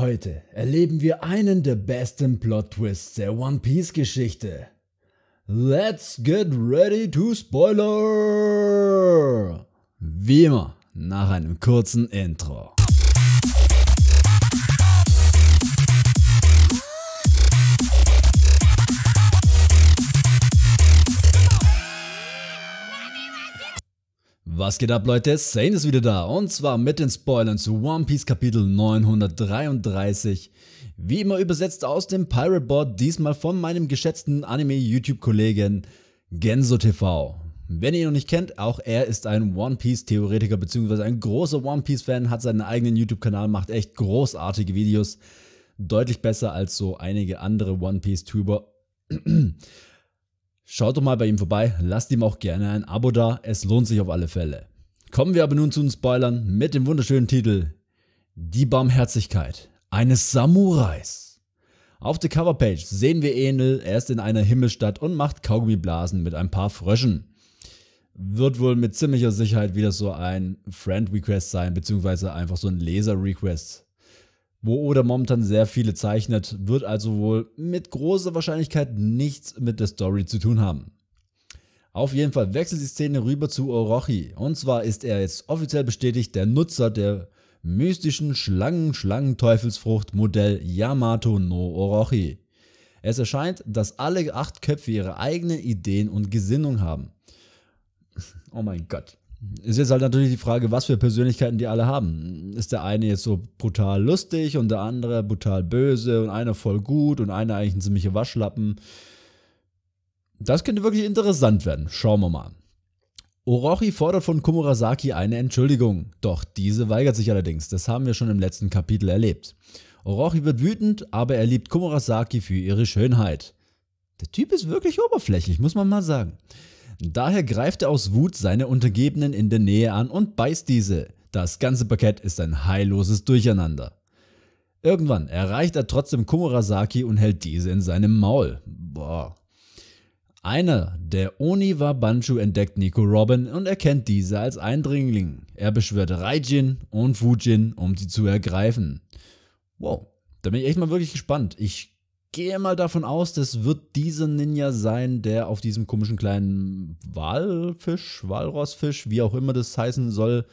Heute erleben wir einen der besten Plot-Twists der One Piece-Geschichte. Let's get ready to spoiler! Wie immer, nach einem kurzen Intro. Was geht ab Leute, Sane ist wieder da und zwar mit den Spoilern zu One Piece Kapitel 933. Wie immer übersetzt aus dem Pirate Board, diesmal von meinem geschätzten Anime-YouTube-Kollegen Genso TV. Wenn ihr ihn noch nicht kennt, auch er ist ein One Piece Theoretiker bzw. ein großer One Piece Fan, hat seinen eigenen YouTube-Kanal, macht echt großartige Videos. Deutlich besser als so einige andere One Piece-Tuber. Schaut doch mal bei ihm vorbei, lasst ihm auch gerne ein Abo da, es lohnt sich auf alle Fälle. Kommen wir aber nun zu den Spoilern mit dem wunderschönen Titel Die Barmherzigkeit eines Samurais. Auf der Coverpage sehen wir Enel, er ist in einer Himmelstadt und macht Kaugummiblasen mit ein paar Fröschen. Wird wohl mit ziemlicher Sicherheit wieder so ein Friend Request sein, beziehungsweise einfach so ein laser Request wo Oda momentan sehr viele zeichnet, wird also wohl mit großer Wahrscheinlichkeit nichts mit der Story zu tun haben. Auf jeden Fall wechselt die Szene rüber zu Orochi. Und zwar ist er jetzt offiziell bestätigt der Nutzer der mystischen Schlangen-Schlangenteufelsfrucht Modell Yamato no Orochi. Es erscheint, dass alle acht Köpfe ihre eigenen Ideen und Gesinnung haben. Oh mein Gott. Ist jetzt halt natürlich die Frage, was für Persönlichkeiten die alle haben. Ist der eine jetzt so brutal lustig und der andere brutal böse und einer voll gut und einer eigentlich ein ziemlicher Waschlappen. Das könnte wirklich interessant werden. Schauen wir mal. Orochi fordert von Komurasaki eine Entschuldigung, doch diese weigert sich allerdings, das haben wir schon im letzten Kapitel erlebt. Orochi wird wütend, aber er liebt Komurasaki für ihre Schönheit. Der Typ ist wirklich oberflächlich, muss man mal sagen. Daher greift er aus Wut seine Untergebenen in der Nähe an und beißt diese. Das ganze Parkett ist ein heilloses Durcheinander. Irgendwann erreicht er trotzdem Komurasaki und hält diese in seinem Maul. Boah. Einer der Oniwa Banshu entdeckt Nico Robin und erkennt diese als Eindringling. Er beschwört Raijin und Fujin, um sie zu ergreifen. Wow, da bin ich echt mal wirklich gespannt. Ich gehe mal davon aus, das wird dieser Ninja sein, der auf diesem komischen kleinen Walfisch, Walrossfisch, wie auch immer das heißen soll,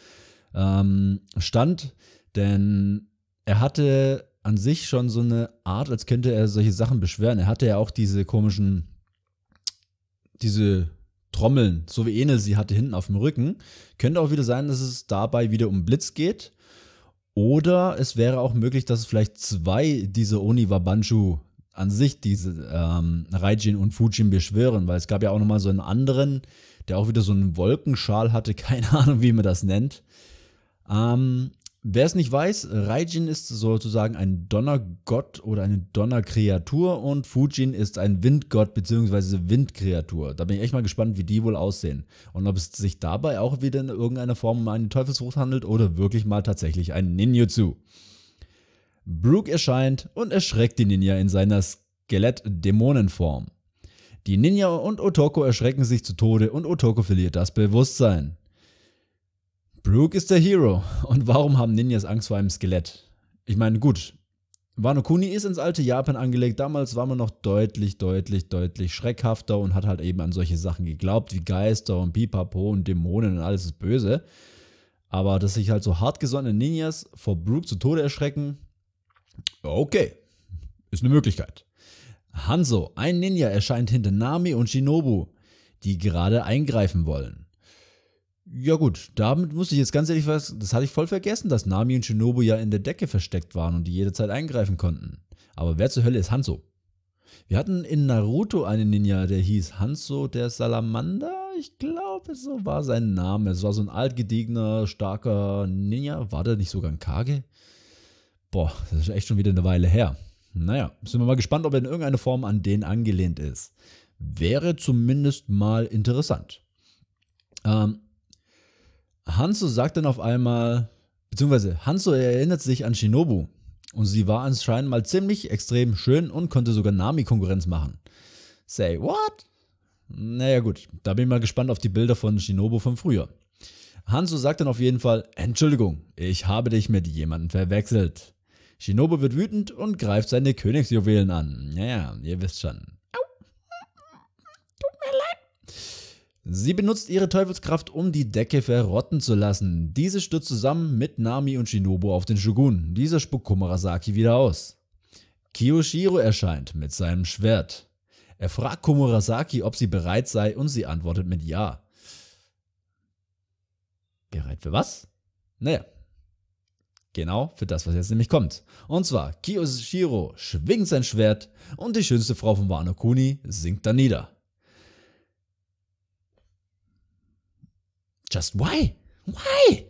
ähm, stand. Denn er hatte an sich schon so eine Art, als könnte er solche Sachen beschweren. Er hatte ja auch diese komischen, diese Trommeln, so wie Enel sie hatte hinten auf dem Rücken. Könnte auch wieder sein, dass es dabei wieder um Blitz geht. Oder es wäre auch möglich, dass es vielleicht zwei dieser Oni Wabanchu an sich diese ähm, Raijin und Fujin beschwören, weil es gab ja auch nochmal so einen anderen, der auch wieder so einen Wolkenschal hatte, keine Ahnung, wie man das nennt. Ähm, Wer es nicht weiß, Raijin ist sozusagen ein Donnergott oder eine Donnerkreatur und Fujin ist ein Windgott bzw. Windkreatur. Da bin ich echt mal gespannt, wie die wohl aussehen. Und ob es sich dabei auch wieder in irgendeiner Form um einen Teufelsfrucht handelt oder wirklich mal tatsächlich ein Ninjutsu. Brooke erscheint und erschreckt die Ninja in seiner Skelett-Dämonenform. Die Ninja und Otoko erschrecken sich zu Tode und Otoko verliert das Bewusstsein. Brooke ist der Hero. Und warum haben Ninjas Angst vor einem Skelett? Ich meine, gut, Wano Kuni ist ins alte Japan angelegt. Damals war man noch deutlich, deutlich, deutlich schreckhafter und hat halt eben an solche Sachen geglaubt, wie Geister und Pipapo und Dämonen und alles ist böse. Aber dass sich halt so hartgesonnene Ninjas vor Brooke zu Tode erschrecken, Okay, ist eine Möglichkeit. Hanzo, ein Ninja, erscheint hinter Nami und Shinobu, die gerade eingreifen wollen. Ja gut, damit muss ich jetzt ganz ehrlich was, das hatte ich voll vergessen, dass Nami und Shinobu ja in der Decke versteckt waren und die jederzeit eingreifen konnten. Aber wer zur Hölle ist Hanzo? Wir hatten in Naruto einen Ninja, der hieß Hanzo der Salamander. Ich glaube, so war sein Name. Es war so ein altgediegener, starker Ninja. War der nicht sogar ein Kage? Boah, das ist echt schon wieder eine Weile her. Naja, sind wir mal gespannt, ob er in irgendeiner Form an den angelehnt ist. Wäre zumindest mal interessant. Ähm, Hanzo sagt dann auf einmal, beziehungsweise Hanzo erinnert sich an Shinobu. Und sie war anscheinend mal ziemlich extrem schön und konnte sogar Nami Konkurrenz machen. Say what? Naja gut, da bin ich mal gespannt auf die Bilder von Shinobu von früher. Hanzo sagt dann auf jeden Fall, Entschuldigung, ich habe dich mit jemandem verwechselt. Shinobu wird wütend und greift seine Königsjuwelen an. Naja, ihr wisst schon. Tut mir leid. Sie benutzt ihre Teufelskraft, um die Decke verrotten zu lassen. Diese stürzt zusammen mit Nami und Shinobu auf den Shogun. Dieser spuckt Komurasaki wieder aus. Kiyoshiro erscheint mit seinem Schwert. Er fragt Komurasaki, ob sie bereit sei und sie antwortet mit Ja. Bereit für was? Naja, Genau für das, was jetzt nämlich kommt. Und zwar, Kiyoshiro schwingt sein Schwert und die schönste Frau von Wano Kuni sinkt dann nieder. Just why? Why?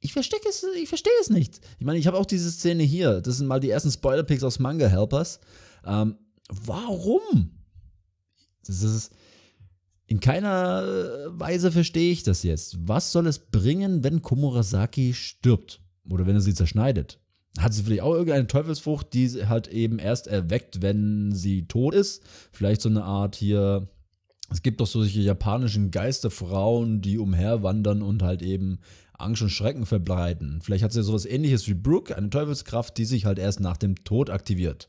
Ich verstehe es, ich verstehe es nicht. Ich meine, ich habe auch diese Szene hier. Das sind mal die ersten Spoiler-Picks aus Manga Helpers. Ähm, warum? Das ist. In keiner Weise verstehe ich das jetzt. Was soll es bringen, wenn Komurasaki stirbt? oder wenn er sie zerschneidet, hat sie vielleicht auch irgendeine Teufelsfrucht, die sie halt eben erst erweckt, wenn sie tot ist. Vielleicht so eine Art hier. Es gibt doch solche japanischen Geisterfrauen, die umherwandern und halt eben Angst und Schrecken verbreiten. Vielleicht hat sie ja sowas ähnliches wie Brooke, eine Teufelskraft, die sich halt erst nach dem Tod aktiviert.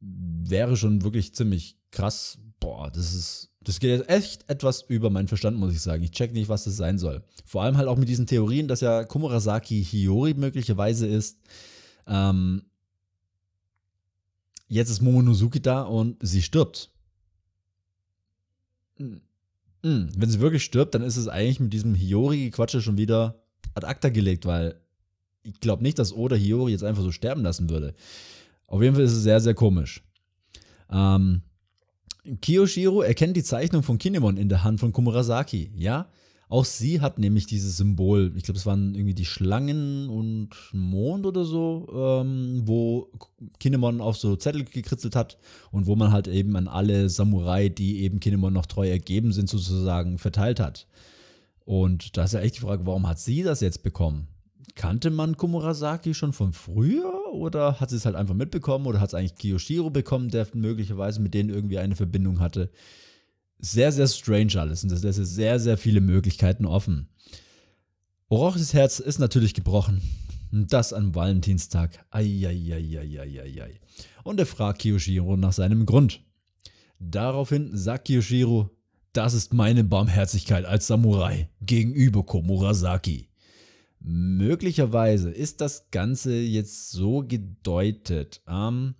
Wäre schon wirklich ziemlich krass. Boah, das ist das geht jetzt echt etwas über meinen Verstand, muss ich sagen. Ich check nicht, was das sein soll. Vor allem halt auch mit diesen Theorien, dass ja Komurasaki Hiyori möglicherweise ist. Ähm, jetzt ist Momonosuke da und sie stirbt. Mhm. Wenn sie wirklich stirbt, dann ist es eigentlich mit diesem Hiyori-Gequatsche schon wieder ad acta gelegt, weil ich glaube nicht, dass Oda Hiyori jetzt einfach so sterben lassen würde. Auf jeden Fall ist es sehr, sehr komisch. Ähm, Kiyoshiro erkennt die Zeichnung von Kinemon in der Hand von Kumurasaki, ja? Auch sie hat nämlich dieses Symbol, ich glaube, es waren irgendwie die Schlangen und Mond oder so, ähm, wo Kinemon auf so Zettel gekritzelt hat und wo man halt eben an alle Samurai, die eben Kinemon noch treu ergeben sind, sozusagen verteilt hat. Und da ist ja echt die Frage, warum hat sie das jetzt bekommen? Kannte man Kumurasaki schon von früher? oder hat sie es halt einfach mitbekommen oder hat es eigentlich Kiyoshiro bekommen, der möglicherweise mit denen irgendwie eine Verbindung hatte? Sehr, sehr strange alles und das lässt sehr, sehr viele Möglichkeiten offen. Orochis Herz ist natürlich gebrochen. Und das am Valentinstag. Eieieiei. Und er fragt Kiyoshiro nach seinem Grund. Daraufhin sagt Kiyoshiro, das ist meine Barmherzigkeit als Samurai gegenüber Komurasaki. Möglicherweise ist das Ganze jetzt so gedeutet, ähm,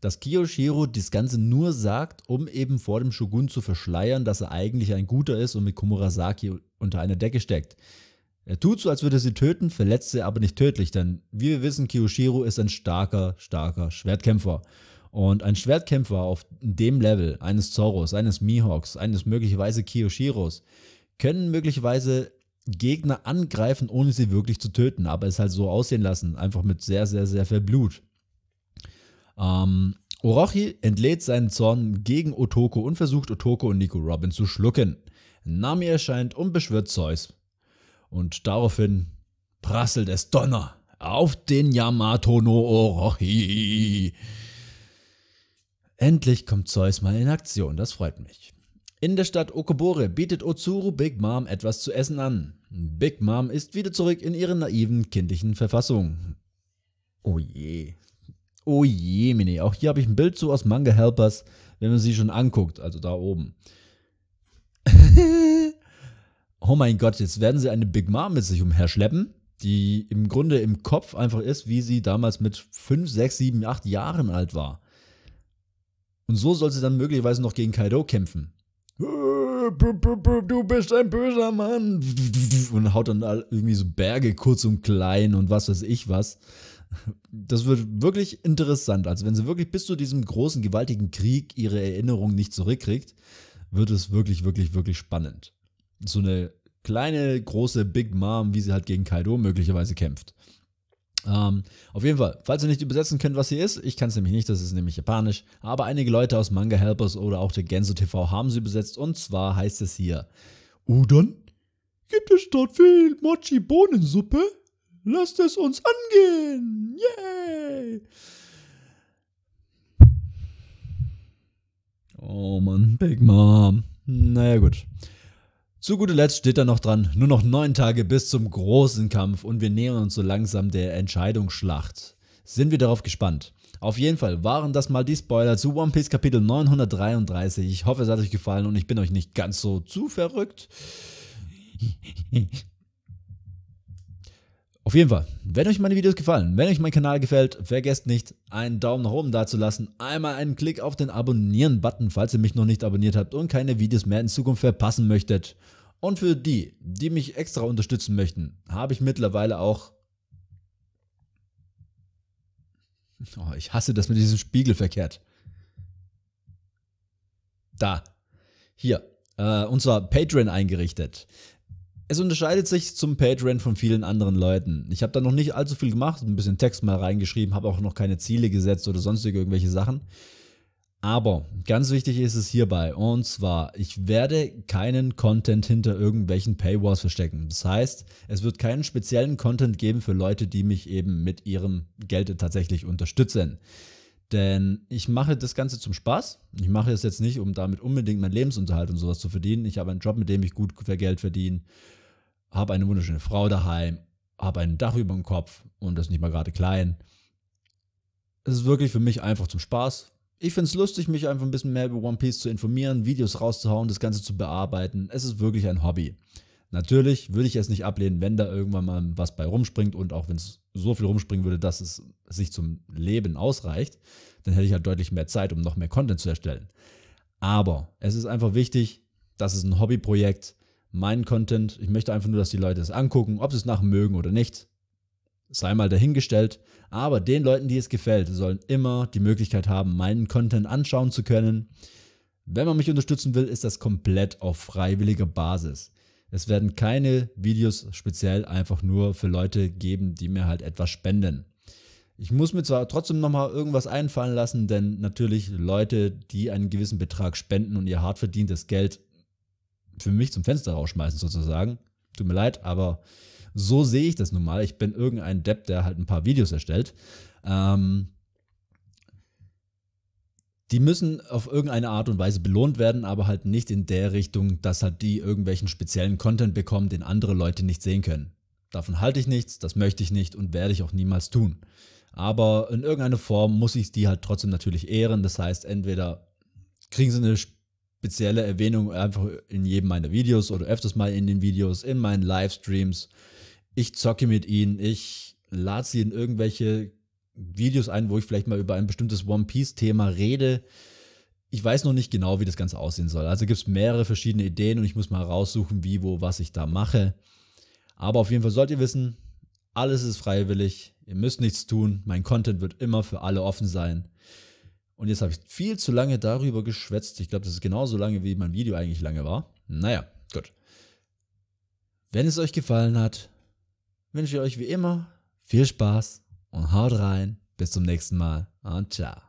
dass Kiyoshiro das Ganze nur sagt, um eben vor dem Shogun zu verschleiern, dass er eigentlich ein Guter ist und mit Komurasaki unter einer Decke steckt. Er tut so, als würde er sie töten, verletzt sie aber nicht tödlich, denn wie wir wissen, Kiyoshiro ist ein starker, starker Schwertkämpfer. Und ein Schwertkämpfer auf dem Level eines Zoros, eines Mihawks, eines möglicherweise Kiyoshiros, können möglicherweise Gegner angreifen, ohne sie wirklich zu töten, aber es halt so aussehen lassen, einfach mit sehr, sehr, sehr viel Blut. Ähm, Orochi entlädt seinen Zorn gegen Otoko und versucht Otoko und Nico Robin zu schlucken. Nami erscheint und beschwört Zeus. Und daraufhin prasselt es Donner auf den Yamato no Orochi. Endlich kommt Zeus mal in Aktion, das freut mich. In der Stadt Okobore bietet Otsuru Big Mom etwas zu essen an. Big Mom ist wieder zurück in ihrer naiven kindlichen Verfassung. Oh je. Oh je, Mini. Auch hier habe ich ein Bild zu aus Manga Helpers, wenn man sie schon anguckt, also da oben. oh mein Gott, jetzt werden sie eine Big Mom mit sich umherschleppen, die im Grunde im Kopf einfach ist, wie sie damals mit 5, 6, 7, 8 Jahren alt war. Und so soll sie dann möglicherweise noch gegen Kaido kämpfen du bist ein böser Mann. Und haut dann irgendwie so Berge kurz und klein und was weiß ich was. Das wird wirklich interessant. Also wenn sie wirklich bis zu diesem großen, gewaltigen Krieg ihre Erinnerung nicht zurückkriegt, wird es wirklich, wirklich, wirklich spannend. So eine kleine, große Big Mom, wie sie halt gegen Kaido möglicherweise kämpft. Ähm, auf jeden Fall, falls ihr nicht übersetzen könnt, was hier ist, ich kann es nämlich nicht, das ist nämlich japanisch, aber einige Leute aus Manga Helpers oder auch der Genso TV haben sie übersetzt und zwar heißt es hier Udon? Gibt es dort viel Mochi-Bohnensuppe? Lasst es uns angehen! Yay! Oh Mann, Big Mom. Naja, gut. Zu guter Letzt steht da noch dran, nur noch neun Tage bis zum großen Kampf und wir nähern uns so langsam der Entscheidungsschlacht. Sind wir darauf gespannt. Auf jeden Fall waren das mal die Spoiler zu One Piece Kapitel 933. Ich hoffe, es hat euch gefallen und ich bin euch nicht ganz so zu verrückt. Auf jeden Fall, wenn euch meine Videos gefallen, wenn euch mein Kanal gefällt, vergesst nicht, einen Daumen nach oben da zu lassen, einmal einen Klick auf den Abonnieren-Button, falls ihr mich noch nicht abonniert habt und keine Videos mehr in Zukunft verpassen möchtet. Und für die, die mich extra unterstützen möchten, habe ich mittlerweile auch. Oh, ich hasse das mit diesem Spiegel verkehrt. Da. Hier. Äh, und zwar Patreon eingerichtet. Es unterscheidet sich zum Patreon von vielen anderen Leuten. Ich habe da noch nicht allzu viel gemacht, ein bisschen Text mal reingeschrieben, habe auch noch keine Ziele gesetzt oder sonstige irgendwelche Sachen. Aber ganz wichtig ist es hierbei, und zwar, ich werde keinen Content hinter irgendwelchen Paywalls verstecken. Das heißt, es wird keinen speziellen Content geben für Leute, die mich eben mit ihrem Geld tatsächlich unterstützen. Denn ich mache das Ganze zum Spaß. Ich mache es jetzt nicht, um damit unbedingt meinen Lebensunterhalt und sowas zu verdienen. Ich habe einen Job, mit dem ich gut für Geld verdiene, habe eine wunderschöne Frau daheim, habe ein Dach über dem Kopf und das nicht mal gerade klein. Es ist wirklich für mich einfach zum Spaß, ich finde es lustig, mich einfach ein bisschen mehr über One Piece zu informieren, Videos rauszuhauen, das Ganze zu bearbeiten. Es ist wirklich ein Hobby. Natürlich würde ich es nicht ablehnen, wenn da irgendwann mal was bei rumspringt und auch wenn es so viel rumspringen würde, dass es sich zum Leben ausreicht, dann hätte ich halt deutlich mehr Zeit, um noch mehr Content zu erstellen. Aber es ist einfach wichtig, das ist ein Hobbyprojekt, mein Content. Ich möchte einfach nur, dass die Leute es angucken, ob sie es mögen oder nicht sei mal dahingestellt, aber den Leuten, die es gefällt, sollen immer die Möglichkeit haben, meinen Content anschauen zu können. Wenn man mich unterstützen will, ist das komplett auf freiwilliger Basis. Es werden keine Videos speziell einfach nur für Leute geben, die mir halt etwas spenden. Ich muss mir zwar trotzdem nochmal irgendwas einfallen lassen, denn natürlich Leute, die einen gewissen Betrag spenden und ihr hart verdientes Geld für mich zum Fenster rausschmeißen sozusagen, Tut mir leid, aber so sehe ich das nun mal. Ich bin irgendein Depp, der halt ein paar Videos erstellt. Ähm, die müssen auf irgendeine Art und Weise belohnt werden, aber halt nicht in der Richtung, dass halt die irgendwelchen speziellen Content bekommen, den andere Leute nicht sehen können. Davon halte ich nichts, das möchte ich nicht und werde ich auch niemals tun. Aber in irgendeiner Form muss ich die halt trotzdem natürlich ehren. Das heißt, entweder kriegen sie eine spezielle Erwähnung einfach in jedem meiner Videos oder öfters mal in den Videos, in meinen Livestreams. Ich zocke mit ihnen, ich lade sie in irgendwelche Videos ein, wo ich vielleicht mal über ein bestimmtes One Piece-Thema rede. Ich weiß noch nicht genau, wie das Ganze aussehen soll. Also gibt es mehrere verschiedene Ideen und ich muss mal raussuchen, wie, wo, was ich da mache. Aber auf jeden Fall sollt ihr wissen, alles ist freiwillig. Ihr müsst nichts tun. Mein Content wird immer für alle offen sein. Und jetzt habe ich viel zu lange darüber geschwätzt. Ich glaube, das ist genauso lange, wie mein Video eigentlich lange war. Naja, gut. Wenn es euch gefallen hat, wünsche ich euch wie immer viel Spaß und haut rein. Bis zum nächsten Mal und ciao.